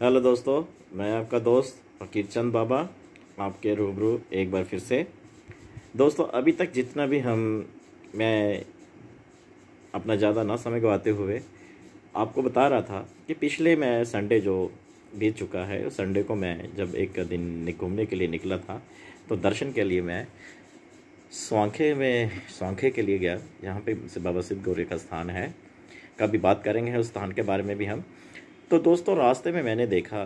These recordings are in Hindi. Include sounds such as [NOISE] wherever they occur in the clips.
हेलो दोस्तों मैं आपका दोस्त फकीर चंद बाबा आपके रूबरू एक बार फिर से दोस्तों अभी तक जितना भी हम मैं अपना ज़्यादा ना समय गवाते हुए आपको बता रहा था कि पिछले मैं संडे जो बीत चुका है संडे को मैं जब एक दिन घूमने के लिए निकला था तो दर्शन के लिए मैं स्वांखे में स्वांखे के लिए गया यहाँ पे बाबा सिद्ध गौरी का स्थान है कभी बात करेंगे उस स्थान के बारे में भी हम तो दोस्तों रास्ते में मैंने देखा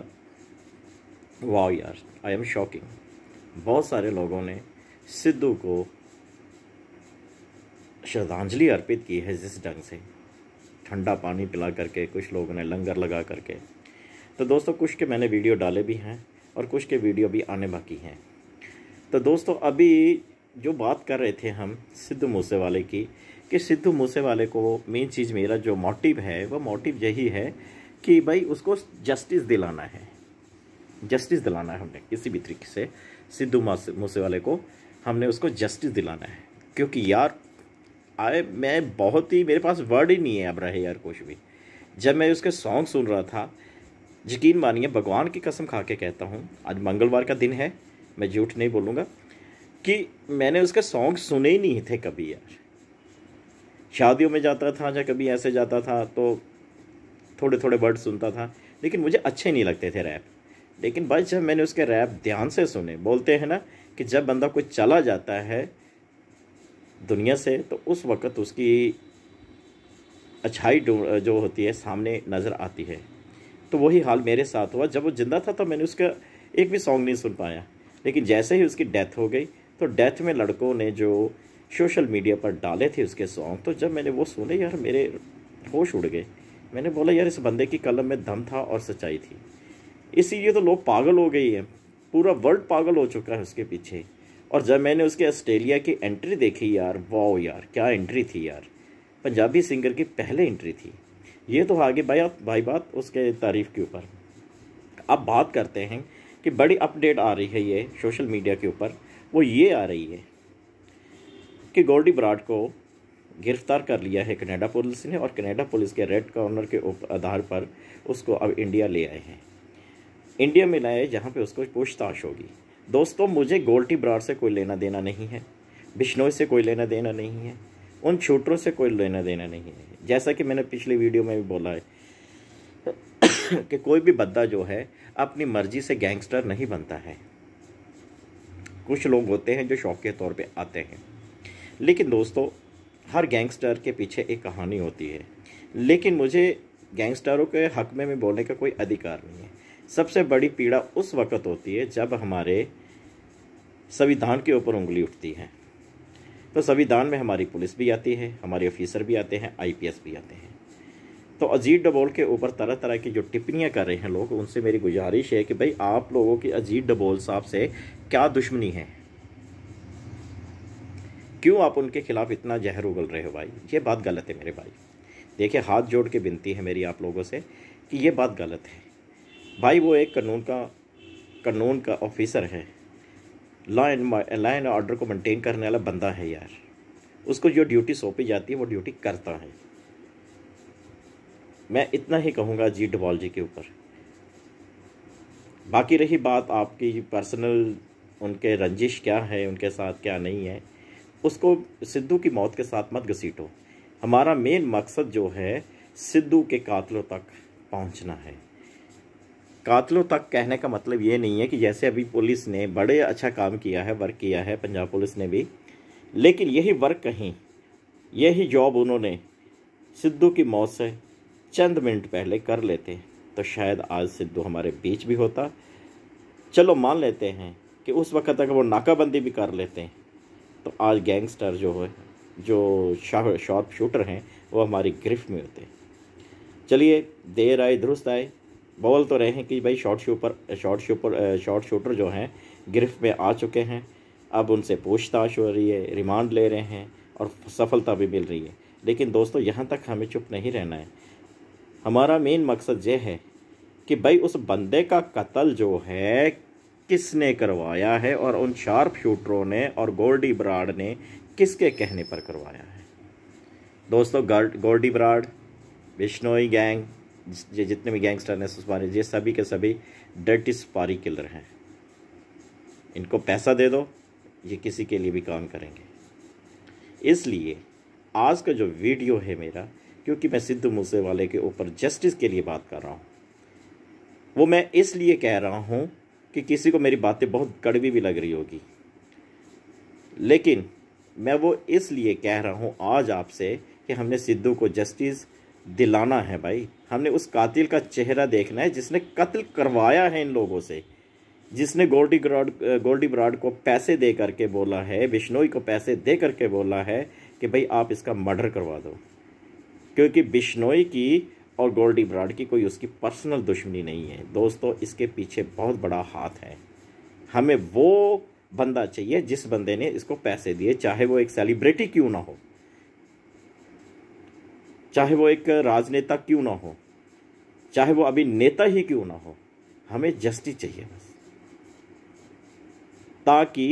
वाह यार आई एम शॉकिंग बहुत सारे लोगों ने सिद्धू को श्रद्धांजलि अर्पित की है जिस ढंग से ठंडा पानी पिला करके कुछ लोगों ने लंगर लगा करके तो दोस्तों कुछ के मैंने वीडियो डाले भी हैं और कुछ के वीडियो भी आने बाकी हैं तो दोस्तों अभी जो बात कर रहे थे हम सिद्धू मूसे वाले की कि सिद्धू मूसे वाले को मेन चीज़ मेरा जो मोटिव है वो मोटिव यही है कि भाई उसको जस्टिस दिलाना है जस्टिस दिलाना है हमने किसी भी तरीके से सिद्धू मूसे वाले को हमने उसको जस्टिस दिलाना है क्योंकि यार आए मैं बहुत ही मेरे पास वर्ड ही नहीं है अब रहे यार कुछ भी जब मैं उसके सॉन्ग सुन रहा था यकीन मानिए भगवान की कसम खा के कहता हूँ आज मंगलवार का दिन है मैं झूठ नहीं बोलूँगा कि मैंने उसके सॉन्ग सुने ही नहीं थे कभी यार शादियों में जाता था या कभी ऐसे जाता था तो थोड़े थोड़े वर्ड सुनता था लेकिन मुझे अच्छे नहीं लगते थे रैप लेकिन भाई जब मैंने उसके रैप ध्यान से सुने बोलते हैं ना कि जब बंदा कोई चला जाता है दुनिया से तो उस वक़्त उसकी अच्छाई जो होती है सामने नज़र आती है तो वही हाल मेरे साथ हुआ जब वो ज़िंदा था तो मैंने उसका एक भी सॉन्ग नहीं सुन पाया लेकिन जैसे ही उसकी डेथ हो गई तो डेथ में लड़कों ने जो सोशल मीडिया पर डाले थे उसके सॉन्ग तो जब मैंने वो सुने यार मेरे होश उड़ गए मैंने बोला यार इस बंदे की कलम में दम था और सच्चाई थी इसीलिए तो लोग पागल हो गई है पूरा वर्ल्ड पागल हो चुका है उसके पीछे और जब मैंने उसके ऑस्ट्रेलिया की एंट्री देखी यार वाओ यार क्या एंट्री थी यार पंजाबी सिंगर की पहले एंट्री थी ये तो आगे भाई भाई बात उसके तारीफ़ के ऊपर अब बात करते हैं कि बड़ी अपडेट आ रही है ये सोशल मीडिया के ऊपर वो ये आ रही है कि गोल्डी ब्राड को गिरफ्तार कर लिया है कनाडा पुलिस ने और कनाडा पुलिस के रेड कॉर्नर के आधार पर उसको अब इंडिया ले आए हैं इंडिया में लाए जहाँ पर उसको पूछताछ होगी दोस्तों मुझे गोल्टी ब्राड से कोई लेना देना नहीं है बिश्नोई से कोई लेना देना नहीं है उन छोटरों से कोई लेना देना नहीं है जैसा कि मैंने पिछली वीडियो में भी बोला है [COUGHS] कि कोई भी बद्दा जो है अपनी मर्जी से गैंगस्टर नहीं बनता है कुछ लोग होते हैं जो शौक के तौर पे आते हैं लेकिन दोस्तों हर गैंगस्टर के पीछे एक कहानी होती है लेकिन मुझे गैंगस्टरों के हक में भी बोलने का कोई अधिकार नहीं है सबसे बड़ी पीड़ा उस वक़्त होती है जब हमारे संविधान के ऊपर उंगली उठती है तो संविधान में हमारी पुलिस भी आती है हमारे ऑफिसर भी आते हैं आईपीएस भी आते हैं तो अजीत डबोल के ऊपर तरह तरह की जो टिप्पणियाँ कर रहे हैं लोग उनसे मेरी गुजारिश है कि भाई आप लोगों की अजीत डबोल साहब से क्या दुश्मनी है क्यों आप उनके खिलाफ़ इतना जहर उगल रहे हो भाई ये बात गलत है मेरे भाई देखिए हाथ जोड़ के विनती है मेरी आप लोगों से कि ये बात गलत है भाई वो एक कानून का कानून का ऑफिसर है law and law and order को मेंटेन करने वाला बंदा है यार उसको जो ड्यूटी सौंपी जाती है वो ड्यूटी करता है मैं इतना ही कहूँगा जी डबॉल जी के ऊपर बाकी रही बात आपकी पर्सनल उनके रंजिश क्या है उनके साथ क्या नहीं है उसको सिद्धू की मौत के साथ मत घसीटो हमारा मेन मकसद जो है सिद्धू के कातलों तक पहुंचना है कातलों तक कहने का मतलब ये नहीं है कि जैसे अभी पुलिस ने बड़े अच्छा काम किया है वर्क किया है पंजाब पुलिस ने भी लेकिन यही वर्क कहीं यही जॉब उन्होंने सिद्धू की मौत से चंद मिनट पहले कर लेते तो शायद आज सिद्धू हमारे बीच भी होता चलो मान लेते हैं कि उस वक्त अगर वो नाकाबंदी भी कर लेते हैं तो आज गैंगस्टर जो है जो शॉर्प शूटर हैं वो हमारी गिरफ्त में होते हैं चलिए देर आए दुरुस्त आए बोल तो रहे हैं कि भाई short shooter short shooter short shooter जो हैं गिरफ्त में आ चुके हैं अब उनसे पूछताछ हो रही है रिमांड ले रहे हैं और सफलता भी मिल रही है लेकिन दोस्तों यहाँ तक हमें चुप नहीं रहना है हमारा मेन मकसद यह है कि भाई उस बंदे का कत्ल जो है किसने करवाया है और उन शार्प शूटरों ने और गोल्डी ब्राड ने किसके कहने पर करवाया है दोस्तों गोल्डी ब्राड बिश्नोई गैंग जितने भी गैंगस्टर ने सुपारे ये सभी के सभी डर्टी सुपारी किलर हैं इनको पैसा दे दो ये किसी के लिए भी काम करेंगे इसलिए आज का जो वीडियो है मेरा क्योंकि मैं सिद्धू मूसेवाले के ऊपर जस्टिस के लिए बात कर रहा हूँ वो मैं इसलिए कह रहा हूँ कि किसी को मेरी बातें बहुत कड़वी भी लग रही होगी लेकिन मैं वो इसलिए कह रहा हूँ आज आपसे कि हमने सिद्धू को जस्टिस दिलाना है भाई हमने उस कातिल का चेहरा देखना है जिसने कत्ल करवाया है इन लोगों से जिसने गोल्डी ब्राड गोल्डी ब्राड को पैसे दे करके बोला है बिश्नोई को पैसे दे करके बोला है कि भाई आप इसका मर्डर करवा दो क्योंकि बिश्नोई की और गोल्डी ब्राड की कोई उसकी पर्सनल दुश्मनी नहीं है दोस्तों इसके पीछे बहुत बड़ा हाथ है हमें वो बंदा चाहिए जिस बंदे ने इसको पैसे दिए चाहे वो एक सेलिब्रिटी क्यों ना हो चाहे वो एक राजनेता क्यों ना हो चाहे वो अभी नेता ही क्यों ना हो हमें जस्टिस चाहिए बस ताकि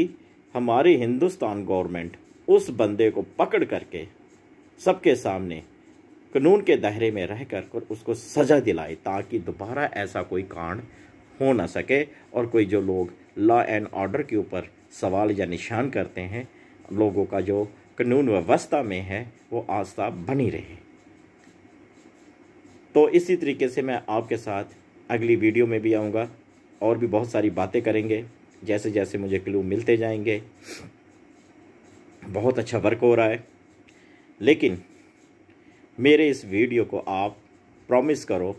हमारी हिंदुस्तान गवर्नमेंट उस बंदे को पकड़ करके सबके सामने कानून के दायरे में रह कर उसको सज़ा दिलाए ताकि दोबारा ऐसा कोई कांड हो ना सके और कोई जो लोग लॉ एंड ऑर्डर के ऊपर सवाल या निशान करते हैं लोगों का जो कानून व्यवस्था में है वो आस्था बनी रहे तो इसी तरीके से मैं आपके साथ अगली वीडियो में भी आऊँगा और भी बहुत सारी बातें करेंगे जैसे जैसे मुझे क्लू मिलते जाएंगे बहुत अच्छा वर्क हो रहा है लेकिन मेरे इस वीडियो को आप प्रॉमिस करो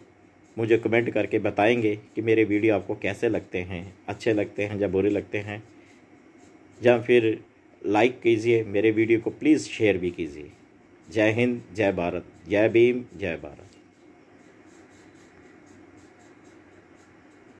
मुझे कमेंट करके बताएंगे कि मेरे वीडियो आपको कैसे लगते हैं अच्छे लगते हैं या बुरे लगते हैं या फिर लाइक कीजिए मेरे वीडियो को प्लीज़ शेयर भी कीजिए जय हिंद जय भारत जय भीम जय भारत